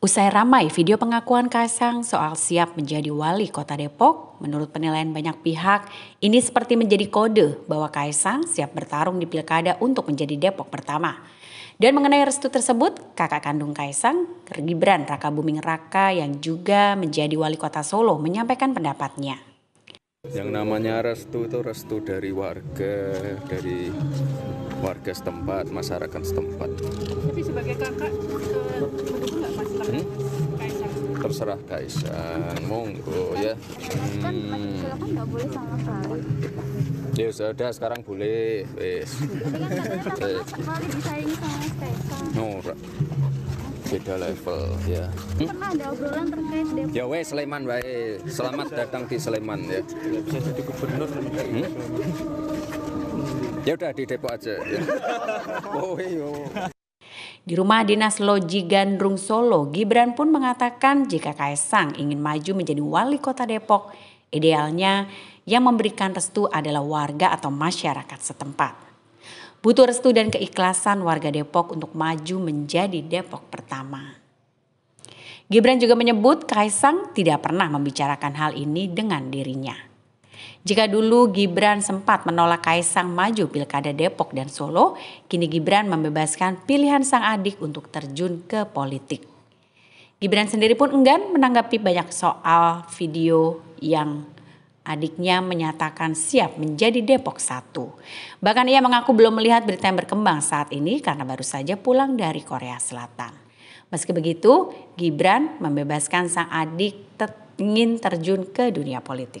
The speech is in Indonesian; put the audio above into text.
Usai ramai video pengakuan Kaisang soal siap menjadi wali kota Depok, menurut penilaian banyak pihak, ini seperti menjadi kode bahwa Kaisang siap bertarung di pilkada untuk menjadi Depok pertama. Dan mengenai restu tersebut, kakak kandung Kaisang, Gibran Raka Buming Raka yang juga menjadi wali kota Solo menyampaikan pendapatnya. Yang namanya restu itu restu dari warga, dari warga setempat, masyarakat setempat. Tapi sebagai kakak, eh, terserah guys, monggo ya hmm. ya sudah sekarang boleh wes kan beda level ya. Hmm? Ya wes Sleman wae. Selamat datang di Sleman ya. Hmm? Ya udah di Depok aja. Ya. Oh, iyo. Di rumah dinas Loji Gandrung Solo, Gibran pun mengatakan jika Kaisang ingin maju menjadi wali kota Depok, idealnya yang memberikan restu adalah warga atau masyarakat setempat. Butuh restu dan keikhlasan warga Depok untuk maju menjadi Depok pertama. Gibran juga menyebut Kaisang tidak pernah membicarakan hal ini dengan dirinya. Jika dulu Gibran sempat menolak Kaisang maju pilkada Depok dan Solo, kini Gibran membebaskan pilihan sang adik untuk terjun ke politik. Gibran sendiri pun enggan menanggapi banyak soal video yang adiknya menyatakan siap menjadi Depok satu. Bahkan ia mengaku belum melihat berita yang berkembang saat ini karena baru saja pulang dari Korea Selatan. Meski begitu, Gibran membebaskan sang adik ingin terjun ke dunia politik.